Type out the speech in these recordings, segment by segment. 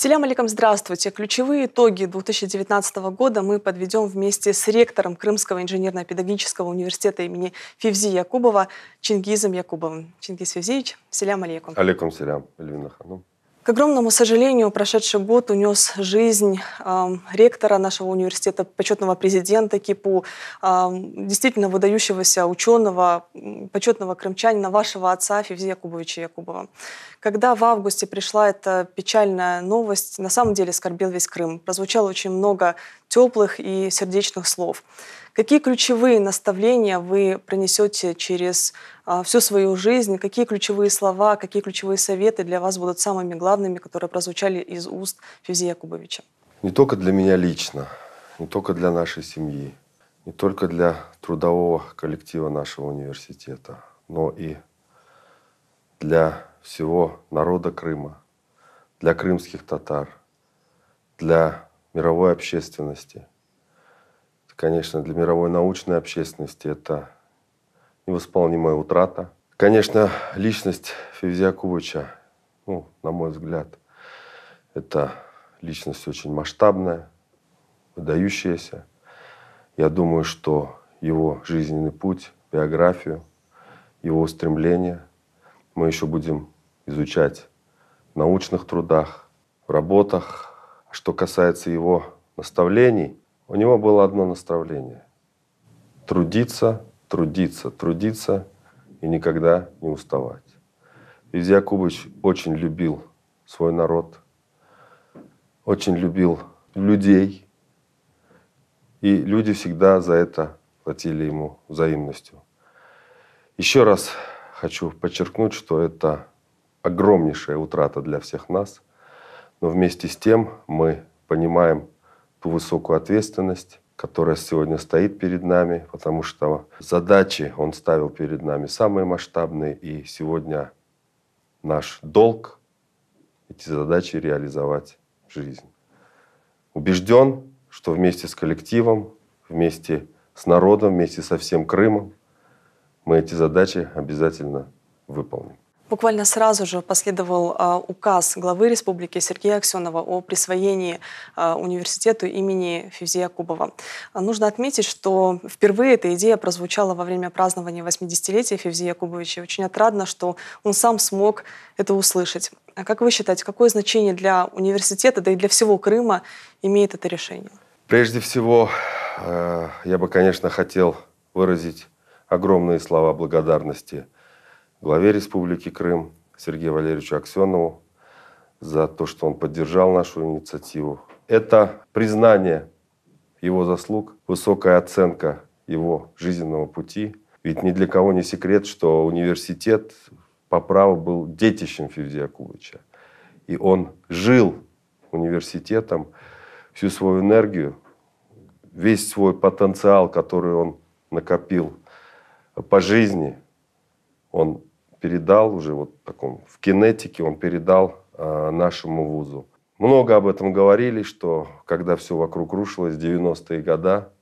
Селям алейкум, здравствуйте. Ключевые итоги 2019 года мы подведем вместе с ректором Крымского инженерно-педагогического университета имени Февзи Якубова Чингизом Якубовым. Чингиз Февзиевич, селям алейкум. Алейкум селям, Эльвина Ханум. К огромному сожалению, прошедший год унес жизнь э, ректора нашего университета, почетного президента КИПУ, э, действительно выдающегося ученого, почетного крымчанина, вашего отца Февзия Якубовича Якубова. Когда в августе пришла эта печальная новость, на самом деле скорбел весь Крым. Прозвучало очень много теплых и сердечных слов. Какие ключевые наставления вы принесете через а, всю свою жизнь? Какие ключевые слова, какие ключевые советы для вас будут самыми главными, которые прозвучали из уст Февзи Якубовича? Не только для меня лично, не только для нашей семьи, не только для трудового коллектива нашего университета, но и для всего народа Крыма, для крымских татар, для мировой общественности – конечно, для мировой научной общественности это невосполнимая утрата. Конечно, личность Февзиаковича, ну, на мой взгляд, это личность очень масштабная, выдающаяся. Я думаю, что его жизненный путь, биографию, его устремления мы еще будем изучать в научных трудах, в работах. А что касается его наставлений, у него было одно наставление – трудиться, трудиться, трудиться и никогда не уставать. Илья Якубович очень любил свой народ, очень любил людей, и люди всегда за это платили ему взаимностью. Еще раз хочу подчеркнуть, что это огромнейшая утрата для всех нас, но вместе с тем мы понимаем ту высокую ответственность, которая сегодня стоит перед нами, потому что задачи он ставил перед нами самые масштабные, и сегодня наш долг эти задачи реализовать в жизнь. Убежден, что вместе с коллективом, вместе с народом, вместе со всем Крымом мы эти задачи обязательно выполним. Буквально сразу же последовал а, указ главы республики Сергея Аксенова о присвоении а, университету имени Февзея Кубова. А, нужно отметить, что впервые эта идея прозвучала во время празднования 80-летия Февзея Кубовича. Очень отрадно, что он сам смог это услышать. А как вы считаете, какое значение для университета, да и для всего Крыма имеет это решение? Прежде всего, э, я бы, конечно, хотел выразить огромные слова благодарности – главе Республики Крым Сергею Валерьевичу Аксенову за то, что он поддержал нашу инициативу. Это признание его заслуг, высокая оценка его жизненного пути. Ведь ни для кого не секрет, что университет по праву был детищем Февдия Кубыча. И он жил университетом, всю свою энергию, весь свой потенциал, который он накопил по жизни, он передал уже вот таком в кинетике, он передал а, нашему вузу. Много об этом говорили, что когда все вокруг рушилось, 90-е года,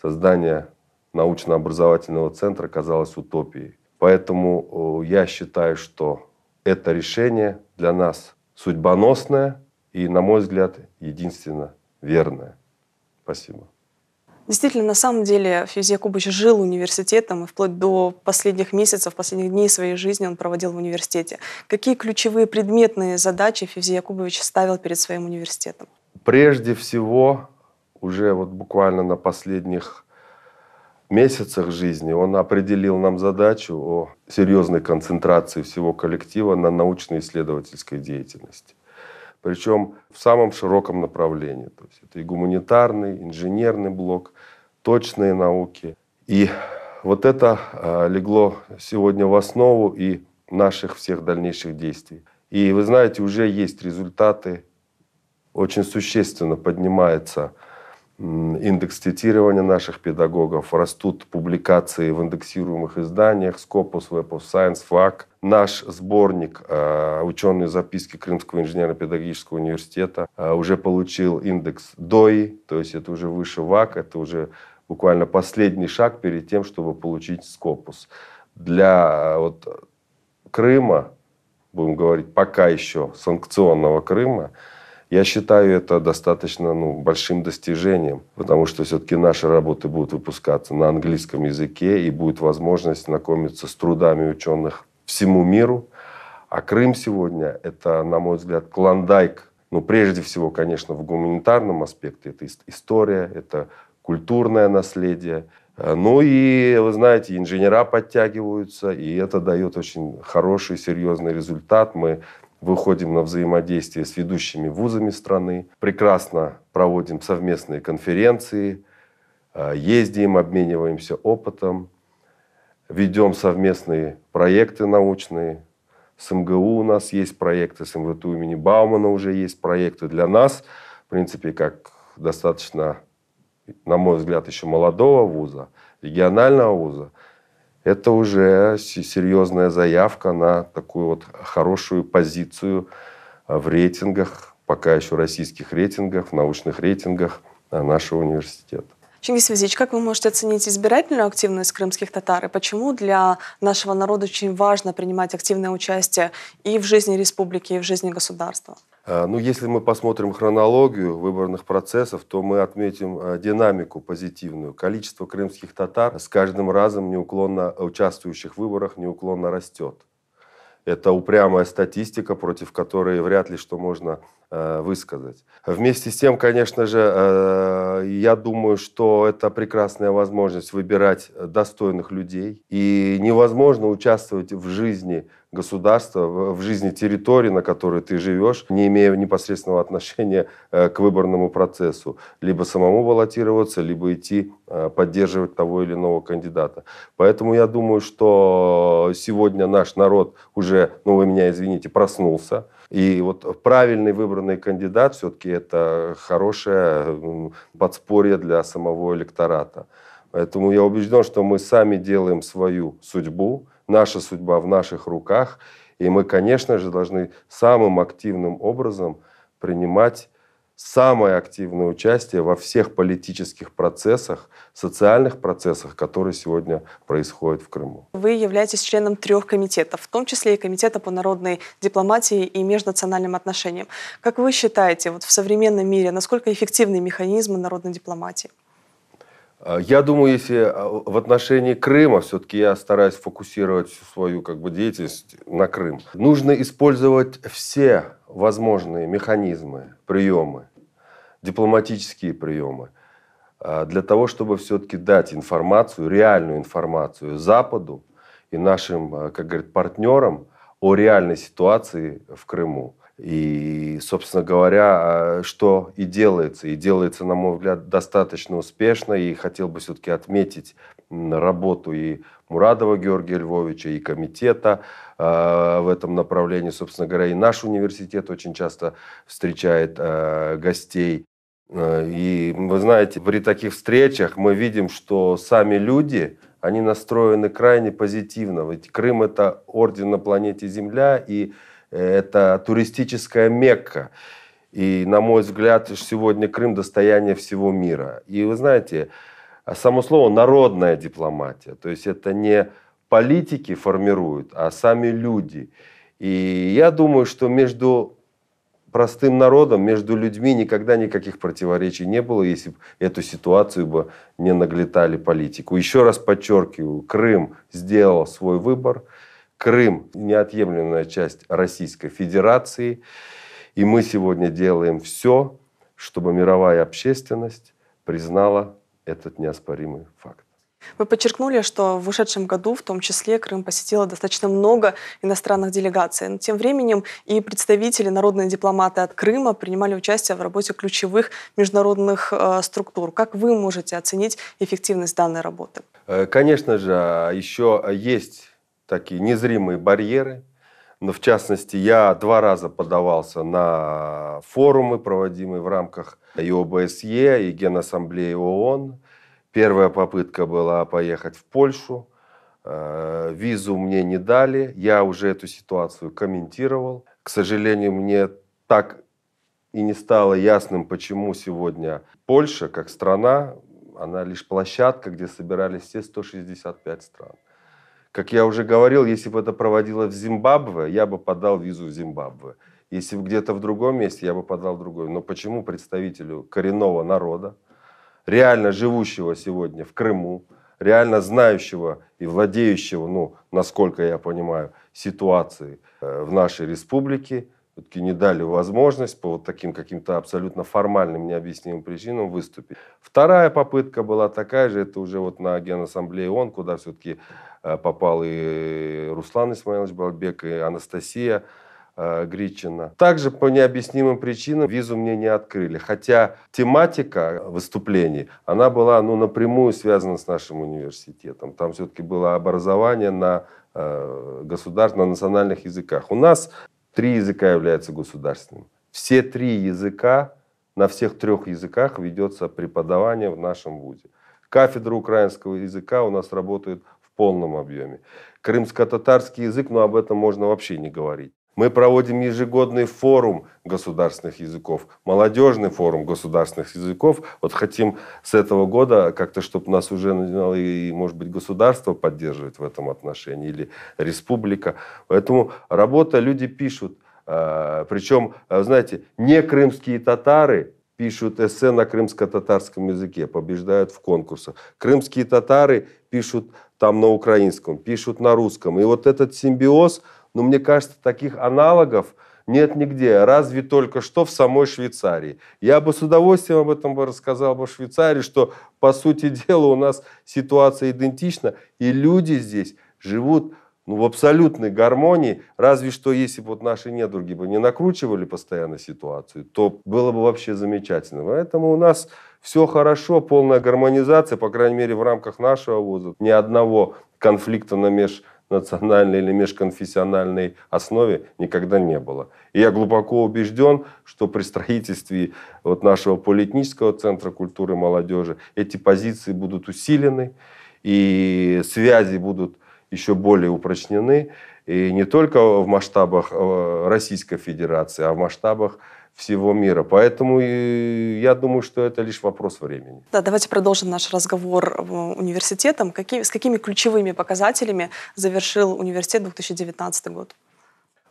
создание научно-образовательного центра казалось утопией. Поэтому я считаю, что это решение для нас судьбоносное и, на мой взгляд, единственно верное. Спасибо. Действительно, на самом деле Фьюзи Якубович жил университетом, и вплоть до последних месяцев, последних дней своей жизни он проводил в университете. Какие ключевые предметные задачи Фьюзи Якубович ставил перед своим университетом? Прежде всего, уже вот буквально на последних месяцах жизни он определил нам задачу о серьезной концентрации всего коллектива на научно-исследовательской деятельности причем в самом широком направлении. То есть это и гуманитарный, инженерный блок, точные науки. И вот это а, легло сегодня в основу и наших всех дальнейших действий. И вы знаете, уже есть результаты, очень существенно поднимается индекс цитирования наших педагогов, растут публикации в индексируемых изданиях Scopus, Web of Science, FAC. Наш сборник э, «Ученые записки Крымского инженерно-педагогического университета» э, уже получил индекс DOI, то есть это уже выше ВАК, это уже буквально последний шаг перед тем, чтобы получить Scopus. Для э, вот, Крыма, будем говорить, пока еще санкционного Крыма – я считаю это достаточно ну, большим достижением, потому что все-таки наши работы будут выпускаться на английском языке и будет возможность знакомиться с трудами ученых всему миру. А Крым сегодня – это, на мой взгляд, клондайк. Ну, прежде всего, конечно, в гуманитарном аспекте. Это история, это культурное наследие. Э, ну и, вы знаете, инженера подтягиваются, и это дает очень хороший, серьезный результат. Мы выходим на взаимодействие с ведущими вузами страны, прекрасно проводим совместные конференции, э, ездим, обмениваемся опытом, ведем совместные проекты научные. С МГУ у нас есть проекты, с МВТУ имени Баумана уже есть проекты для нас, в принципе, как достаточно, на мой взгляд, еще молодого вуза, регионального вуза – это уже серьезная заявка на такую вот хорошую позицию а, в рейтингах, пока еще российских рейтингах, в научных рейтингах а, нашего университета. Чингис Визич, как вы можете оценить избирательную активность крымских татар и почему для нашего народа очень важно принимать активное участие и в жизни республики, и в жизни государства? Э, ну, если мы посмотрим хронологию выборных процессов, то мы отметим э, динамику позитивную. Количество крымских татар с каждым разом неуклонно участвующих в выборах неуклонно растет. Это упрямая статистика, против которой вряд ли что можно Э, высказать. Вместе с тем, конечно же, э, я думаю, что это прекрасная возможность выбирать достойных людей. И невозможно участвовать в жизни государства, в жизни территории, на которой ты живешь, не имея непосредственного отношения э, к выборному процессу. Либо самому баллотироваться, либо идти поддерживать того или иного кандидата. Поэтому я думаю, что сегодня наш народ уже, ну вы меня извините, проснулся и вот правильный выбранный кандидат все-таки это хорошее подспорье для самого электората. Поэтому я убежден, что мы сами делаем свою судьбу, наша судьба в наших руках, и мы, конечно же, должны самым активным образом принимать самое активное участие во всех политических процессах, социальных процессах, которые сегодня происходят в Крыму. Вы являетесь членом трех комитетов, в том числе и Комитета по народной дипломатии и межнациональным отношениям. Как вы считаете, вот в современном мире насколько эффективны механизмы народной дипломатии? Э, я думаю, если э, в отношении Крыма, все-таки я стараюсь фокусировать всю свою как бы, деятельность на Крым, нужно использовать все возможные механизмы, приемы, дипломатические приемы, э, для того, чтобы все-таки дать информацию, реальную информацию Западу и нашим, как говорят, партнерам о реальной ситуации в Крыму. И, собственно говоря, а, что и делается. И делается, на мой взгляд, достаточно успешно. И хотел бы все-таки отметить работу и Мурадова Георгия Львовича, и комитета а, в этом направлении. Собственно говоря, и наш университет очень часто встречает а, гостей. И вы знаете, при таких встречах мы видим, что сами люди, они настроены крайне позитивно. Ведь Крым – это орден на планете Земля, и это туристическая Мекка. И, на мой взгляд, сегодня Крым – достояние всего мира. И вы знаете, само слово «народная дипломатия». То есть это не политики формируют, а сами люди. И я думаю, что между простым народом, между людьми никогда никаких противоречий не было, если бы эту ситуацию бы не наглетали политику. Еще раз подчеркиваю, Крым сделал свой выбор – Крым – неотъемлемая часть Российской Федерации. И мы сегодня делаем все, чтобы мировая общественность признала этот неоспоримый факт. Вы подчеркнули, что в ушедшем году в том числе Крым посетило достаточно много иностранных делегаций. Но тем временем и представители, народные дипломаты от Крыма принимали участие в работе ключевых международных э, структур. Как вы можете оценить эффективность данной работы? Э, конечно же, а еще есть такие незримые барьеры. Но в частности, я два раза подавался на форумы, проводимые в рамках и ОБСЕ, и Генассамблеи ООН. Первая попытка была поехать в Польшу. Э, визу мне не дали. Я уже эту ситуацию комментировал. К сожалению, мне так и не стало ясным, почему сегодня Польша, как страна, она лишь площадка, где собирались все 165 стран. Как я уже говорил, если бы это проводило в Зимбабве, я бы подал визу в Зимбабве. Если бы где-то в другом месте, я бы подал в другой. Но почему представителю коренного народа, реально живущего сегодня в Крыму, реально знающего и владеющего, ну, насколько я понимаю, ситуации э, в нашей республике, все-таки не дали возможность по вот таким каким-то абсолютно формальным, необъяснимым причинам выступить. Вторая попытка была такая же, это уже вот на Генассамблее ООН, куда все-таки Э, попал и Руслан Исмаилович Балбек, и Анастасия э, Гричина. Также по необъяснимым причинам визу мне не открыли. Хотя тематика выступлений, она была ну, напрямую связана с нашим университетом. Там все-таки было образование на э, государственных, на национальных языках. У нас три языка являются государственными. Все три языка, на всех трех языках ведется преподавание в нашем ВУЗе. Кафедра украинского языка у нас работает полном объеме. Крымско-татарский язык, но об этом можно вообще не говорить. Мы проводим ежегодный форум государственных языков, молодежный форум государственных языков. Вот хотим с этого года как-то, чтобы нас уже начинало и, может быть, государство поддерживать в этом отношении или республика. Поэтому работа, люди пишут. Э, Причем, э, знаете, не крымские татары пишут эссе на крымско-татарском языке, побеждают в конкурсах. Крымские татары пишут там на украинском, пишут на русском. И вот этот симбиоз, ну, мне кажется, таких аналогов нет нигде, разве только что в самой Швейцарии. Я бы с удовольствием об этом бы рассказал бы в Швейцарии, что, по сути дела, у нас ситуация идентична, и люди здесь живут ну, в абсолютной гармонии, разве что если бы вот наши недруги бы не накручивали постоянно ситуацию, то было бы вообще замечательно. Поэтому у нас все хорошо, полная гармонизация, по крайней мере, в рамках нашего вуза. Ни одного конфликта на межнациональной или межконфессиональной основе никогда не было. И я глубоко убежден, что при строительстве вот нашего политнического центра культуры молодежи эти позиции будут усилены, и связи будут еще более упрочнены, и не только в масштабах э, Российской Федерации, а в масштабах всего мира. Поэтому я думаю, что это лишь вопрос времени. Да, давайте продолжим наш разговор э, университетом. Какие, с какими ключевыми показателями завершил университет 2019 год?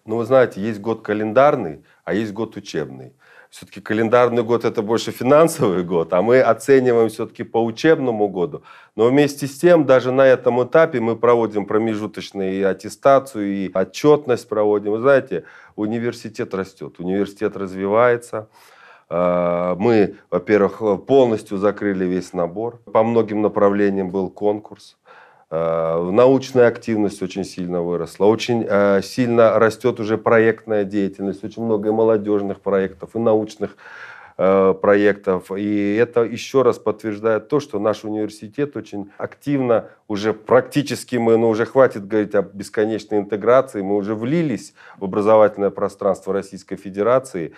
Ну, вы знаете, есть год календарный, а есть год учебный. Все-таки календарный год – это больше финансовый год, а мы оцениваем все-таки по учебному году. Но вместе с тем, даже на этом этапе мы проводим промежуточные и аттестацию, и отчетность проводим. Вы знаете, университет растет, университет развивается. А, мы, во-первых, полностью закрыли весь набор. По многим направлениям был конкурс. Э, научная активность очень сильно выросла, очень э, сильно растет уже проектная деятельность, очень много и молодежных проектов, и научных э, проектов. И это еще раз подтверждает то, что наш университет очень активно, уже практически мы, ну уже хватит говорить о бесконечной интеграции, мы уже влились в образовательное пространство Российской Федерации.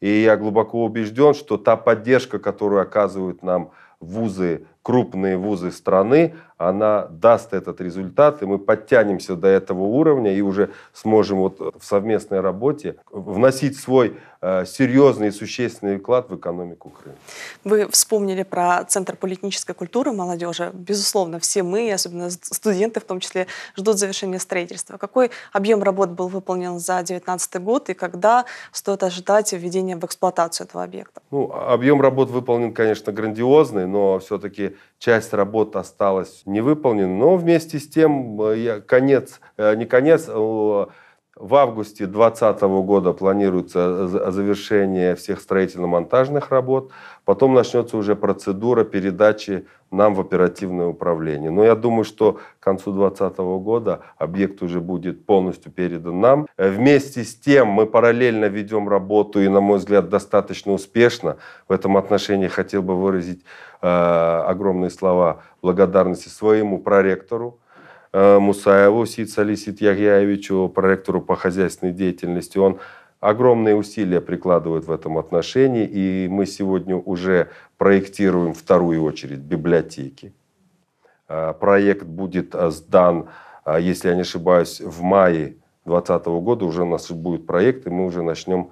И я глубоко убежден, что та поддержка, которую оказывают нам вузы крупные вузы страны, она даст этот результат, и мы подтянемся до этого уровня и уже сможем вот в совместной работе вносить свой э, серьезный и существенный вклад в экономику Украины. Вы вспомнили про Центр политической культуры молодежи. Безусловно, все мы, особенно студенты в том числе, ждут завершения строительства. Какой объем работ был выполнен за 2019 год и когда стоит ожидать введения в эксплуатацию этого объекта? Ну, а объем работ выполнен, конечно, грандиозный, но все-таки часть работ осталась невыполнена. Но вместе с тем, э, конец, э, не конец, э, в августе 2020 года планируется завершение всех строительно-монтажных работ. Потом начнется уже процедура передачи нам в оперативное управление. Но я думаю, что к концу 2020 года объект уже будет полностью передан нам. Вместе с тем мы параллельно ведем работу и, на мой взгляд, достаточно успешно. В этом отношении хотел бы выразить э, огромные слова благодарности своему проректору Э, Мусаеву Сицали Ситьягяевичу, проректору по хозяйственной деятельности. Он огромные усилия прикладывают в этом отношении, и мы сегодня уже проектируем вторую очередь библиотеки. Э, проект будет э, сдан, если я не ошибаюсь, в мае 2020 года уже у нас будет проект, и мы уже начнем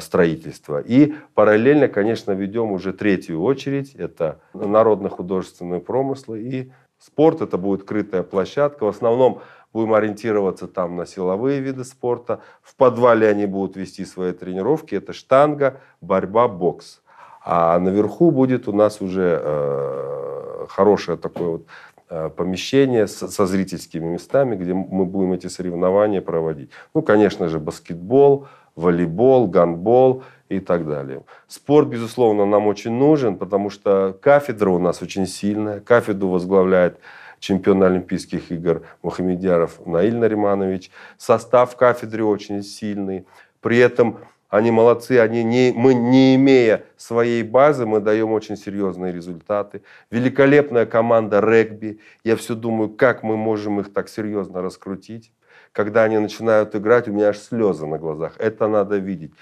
строительство. И параллельно, конечно, ведем уже третью очередь. Это народно-художественные промыслы и Спорт это будет крытая площадка. В основном будем ориентироваться там на силовые виды спорта. В подвале они будут вести свои тренировки. Это штанга, борьба, бокс. А наверху будет у нас уже э, хорошее такое вот э, помещение со, со зрительскими местами, где мы будем эти соревнования проводить. Ну, конечно же, баскетбол, волейбол, гандбол – и так далее. Спорт, безусловно, нам очень нужен, потому что кафедра у нас очень сильная. Кафедру возглавляет чемпион Олимпийских игр Мухамедьяров Наиль Нариманович. Состав кафедры очень сильный. При этом они молодцы, они не, мы, не имея своей базы, мы даем очень серьезные результаты. Великолепная команда регби. Я все думаю, как мы можем их так серьезно раскрутить. Когда они начинают играть, у меня аж слезы на глазах. Это надо видеть.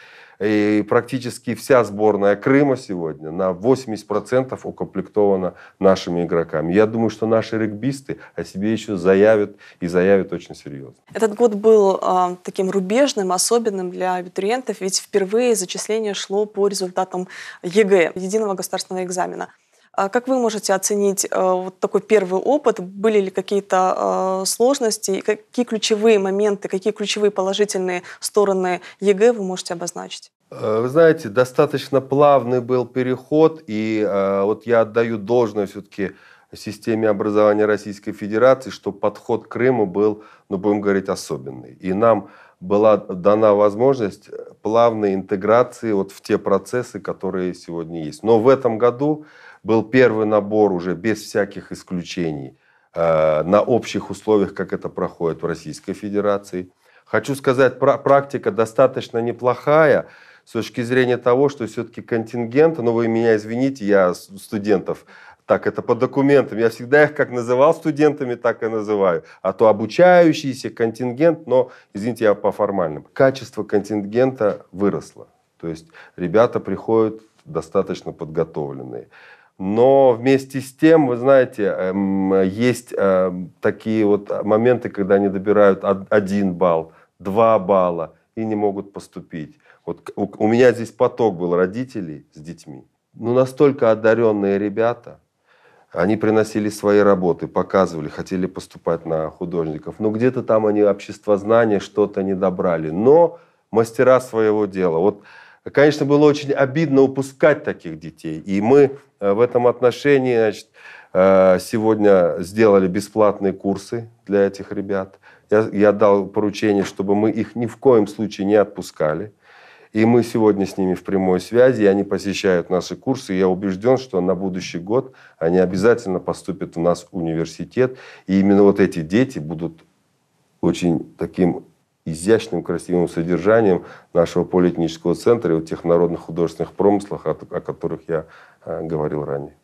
И практически вся сборная Крыма сегодня на 80% укомплектована нашими игроками. Я думаю, что наши регбисты о себе еще заявят и заявят очень серьезно. Этот год был э, таким рубежным, особенным для абитуриентов, ведь впервые зачисление шло по результатам ЕГЭ, единого государственного экзамена. А как вы можете оценить э, вот такой первый опыт? Были ли какие-то э, сложности? Какие ключевые моменты, какие ключевые положительные стороны ЕГЭ вы можете обозначить? Э, вы знаете, достаточно плавный был переход, и вот я отдаю должное все-таки системе образования Российской Федерации, что подход к Крыму был, ну, будем говорить, особенный. И нам была дана возможность плавной интеграции вот в те процессы, которые сегодня есть. Но в этом году был первый набор уже без всяких исключений э, на общих условиях, как это проходит в Российской Федерации. Хочу сказать, практика достаточно неплохая с точки зрения того, что все-таки контингент, но ну, вы меня извините, я студентов так это по документам. Я всегда их как называл студентами, так и называю. А то обучающийся, контингент, но, извините, я по формальным. Качество контингента выросло. То есть ребята приходят достаточно подготовленные. Но вместе с тем, вы знаете, эм, есть эм, такие вот моменты, когда они добирают один балл, два балла и не могут поступить. Вот у меня здесь поток был родителей с детьми. Ну, настолько одаренные ребята – они приносили свои работы, показывали, хотели поступать на художников. Но где-то там они общество знания что-то не добрали. Но мастера своего дела. Вот, конечно, было очень обидно упускать таких детей. И мы э, в этом отношении значит, э, сегодня сделали бесплатные курсы для этих ребят. Я, я дал поручение, чтобы мы их ни в коем случае не отпускали – и мы сегодня с ними в прямой связи, и они посещают наши курсы. И я убежден, что на будущий год они обязательно поступят в нас университет. И именно вот эти дети будут очень таким изящным, красивым содержанием нашего полиэтнического центра и вот тех народных художественных промыслах, о которых я э, говорил ранее.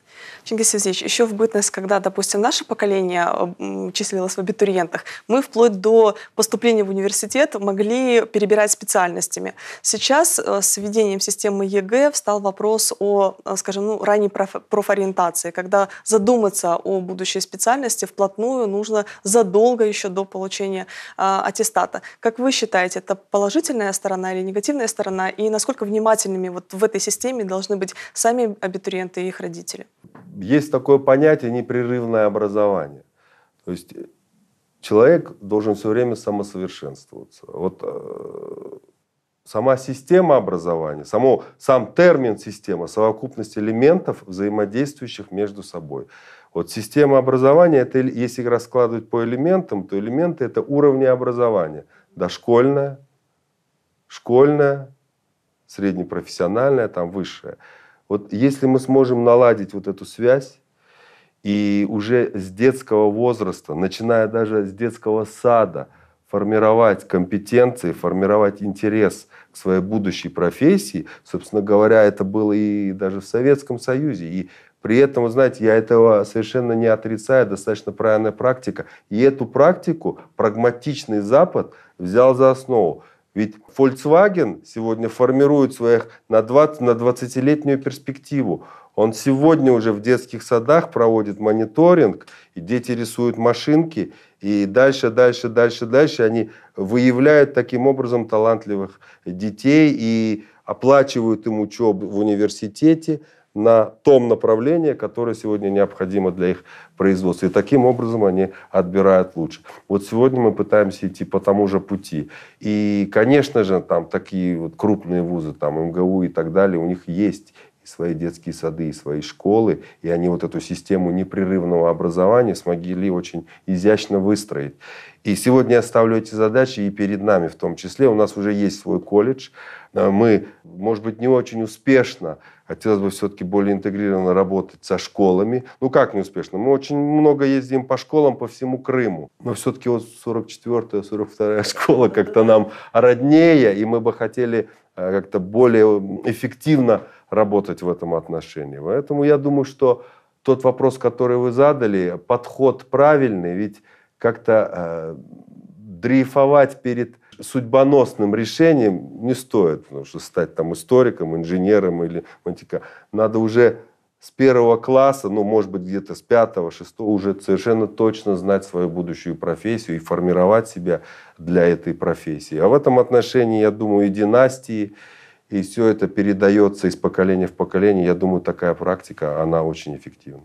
Чингис Евзевич, еще в бытность, когда, допустим, наше поколение а, числилось в абитуриентах, мы вплоть до поступления в университет могли перебирать специальностями. Сейчас э, с введением системы ЕГЭ встал вопрос о, э, скажем, ну, ранней профориентации, когда задуматься о будущей специальности вплотную нужно задолго еще до получения а, аттестата. Как вы считаете, это положительная сторона или негативная сторона? И насколько внимательными вот в этой системе должны быть сами абитуриенты и их родители? есть такое понятие непрерывное образование. То есть э, человек должен все время самосовершенствоваться. Вот э, сама система образования, само, сам термин система, совокупность элементов, взаимодействующих между собой. Вот система образования, это, если раскладывать по элементам, то элементы это уровни образования. Дошкольное, школьное, среднепрофессиональное, там высшее – вот если мы сможем наладить вот эту связь, и уже с детского возраста, начиная даже с детского сада, формировать компетенции, формировать интерес к своей будущей профессии. Собственно говоря, это было и даже в Советском Союзе. И при этом, вы знаете, я этого совершенно не отрицаю, достаточно правильная практика. И эту практику прагматичный Запад взял за основу. Ведь Volkswagen сегодня формирует своих на, 20, на 20 перспективу. Он сегодня уже в детских садах проводит мониторинг, и дети рисуют машинки, и дальше, дальше, дальше, дальше они выявляют таким образом талантливых детей и оплачивают им учебу в университете – на том направлении, которое сегодня необходимо для их производства. И таким образом они отбирают лучше. Вот сегодня мы пытаемся идти по тому же пути. И, конечно же, там такие вот крупные вузы, там МГУ и так далее, у них есть и свои детские сады, и свои школы, и они вот эту систему непрерывного образования смогли очень изящно выстроить. И сегодня я ставлю эти задачи и перед нами в том числе. У нас уже есть свой колледж. Э, мы, может быть, не очень успешно Хотелось бы все-таки более интегрированно работать со школами. Ну как неуспешно? Мы очень много ездим по школам по всему Крыму. Но все-таки вот 44-я, 42-я школа как-то нам роднее, и мы бы хотели э, как-то более эффективно работать в этом отношении. Поэтому я думаю, что тот вопрос, который вы задали, подход правильный, ведь как-то э, дрейфовать перед судьбоносным решением не стоит, потому что стать там историком, инженером или мантика. Надо уже с первого класса, ну, может быть, где-то с пятого, шестого, уже совершенно точно знать свою будущую профессию и формировать себя для этой профессии. А в этом отношении, я думаю, и династии, и все это передается из поколения в поколение. Я думаю, такая практика, она очень эффективна.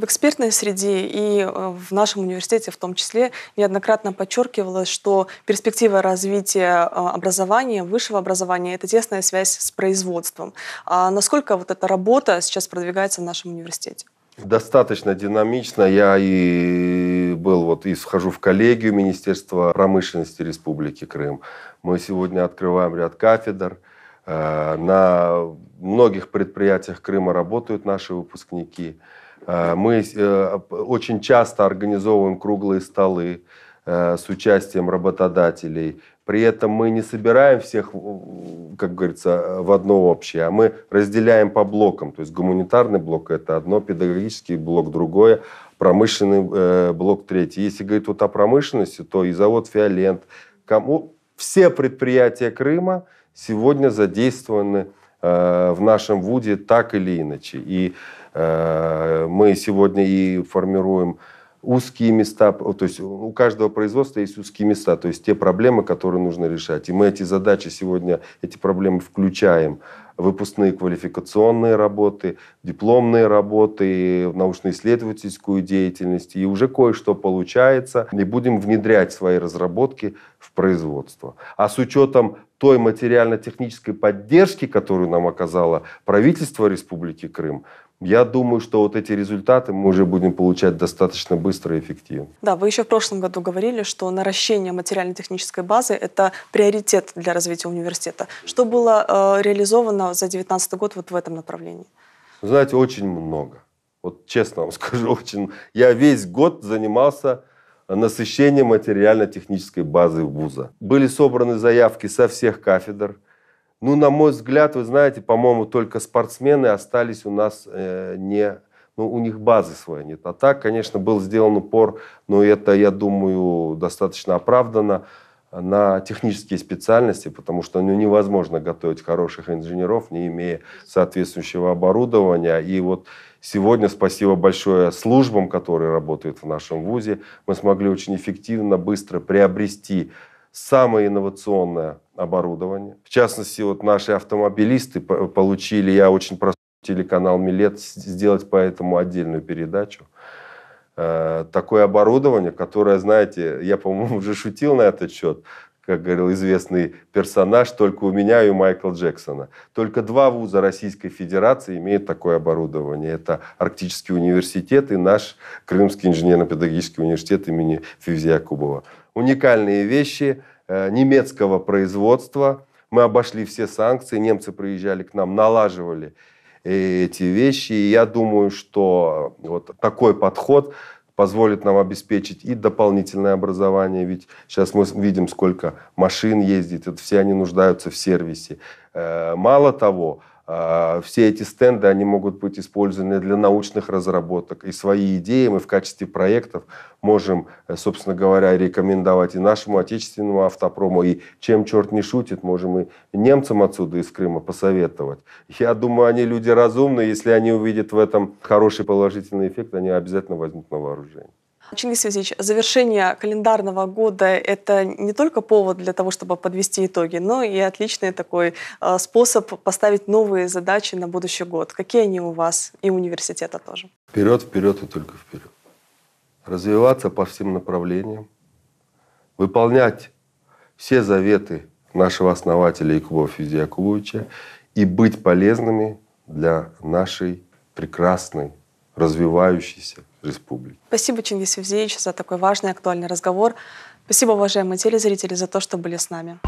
В экспертной среде и э, в нашем университете в том числе неоднократно подчеркивалось, что перспектива развития э, образования, высшего образования – это тесная связь с производством. А насколько вот эта работа сейчас продвигается в нашем университете? Достаточно динамично. Я и был, вот, и схожу в коллегию Министерства промышленности Республики Крым. Мы сегодня открываем ряд кафедр. Э, на многих предприятиях Крыма работают наши выпускники. Э, мы э, очень часто организовываем круглые столы э, с участием работодателей. При этом мы не собираем всех, как говорится, в одно общее, а мы разделяем по блокам. То есть гуманитарный блок – это одно, педагогический блок – другое, промышленный блок – третий. Если говорить вот о промышленности, то и завод «Фиолент», кому... все предприятия Крыма сегодня задействованы в нашем ВУДе так или иначе. И Э, мы сегодня и формируем узкие места, то есть у каждого производства есть узкие места, то есть те проблемы, которые нужно решать. И мы эти задачи сегодня, эти проблемы включаем выпускные квалификационные работы, дипломные работы, научно-исследовательскую деятельность. И уже кое-что получается. И будем внедрять свои разработки в производство. А с учетом той материально-технической поддержки, которую нам оказало правительство Республики Крым, я думаю, что вот эти результаты мы уже будем получать достаточно быстро и эффективно. Да, вы еще в прошлом году говорили, что наращение материально-технической базы – это приоритет для развития университета. Что было э, реализовано за 2019 год вот в этом направлении? Знаете, очень много. Вот честно вам скажу, очень. Я весь год занимался насыщением материально-технической базы вуза. Были собраны заявки со всех кафедр – ну, на мой взгляд, вы знаете, по-моему, только спортсмены остались у нас э, не... Ну, у них базы своей нет. А так, конечно, был сделан упор, но это, я думаю, достаточно оправдано на технические специальности, потому что ну, невозможно готовить хороших инженеров, не имея соответствующего оборудования. И вот сегодня спасибо большое службам, которые работают в нашем ВУЗе, мы смогли очень эффективно, быстро приобрести самое инновационное оборудование. В частности, вот наши автомобилисты получили, я очень прошу телеканал Милет сделать по этому отдельную передачу. Э, такое оборудование, которое, знаете, я, по-моему, уже шутил на этот счет, как говорил известный персонаж, только у меня и у Майкла Джексона. Только два вуза Российской Федерации имеют такое оборудование. Это Арктический университет и наш Крымский инженерно-педагогический университет имени Фивзия Кубова. Уникальные вещи э, немецкого производства. Мы обошли все санкции, немцы приезжали к нам, налаживали э, эти вещи. И я думаю, что вот такой подход позволит нам обеспечить и дополнительное образование, ведь сейчас мы видим, сколько машин ездит, это все они нуждаются в сервисе. Э, мало того, а, все эти стенды, они могут быть использованы для научных разработок. И свои идеи мы в качестве проектов можем, э, собственно говоря, рекомендовать и нашему отечественному автопрому. И чем черт не шутит, можем и немцам отсюда из Крыма посоветовать. Я думаю, они люди разумные. Если они увидят в этом хороший положительный эффект, они обязательно возьмут на вооружение. Чингис Вязич, завершение календарного года – это не только повод для того, чтобы подвести итоги, но и отличный такой э, способ поставить новые задачи на будущий год. Какие они у вас и у университета тоже? Вперед, вперед и только вперед. Развиваться по всем направлениям, выполнять все заветы нашего основателя Якуба Физия и быть полезными для нашей прекрасной, развивающейся республик. Спасибо, Чингис Евзеевич, за такой важный и актуальный разговор. Спасибо, уважаемые телезрители, за то, что были с нами.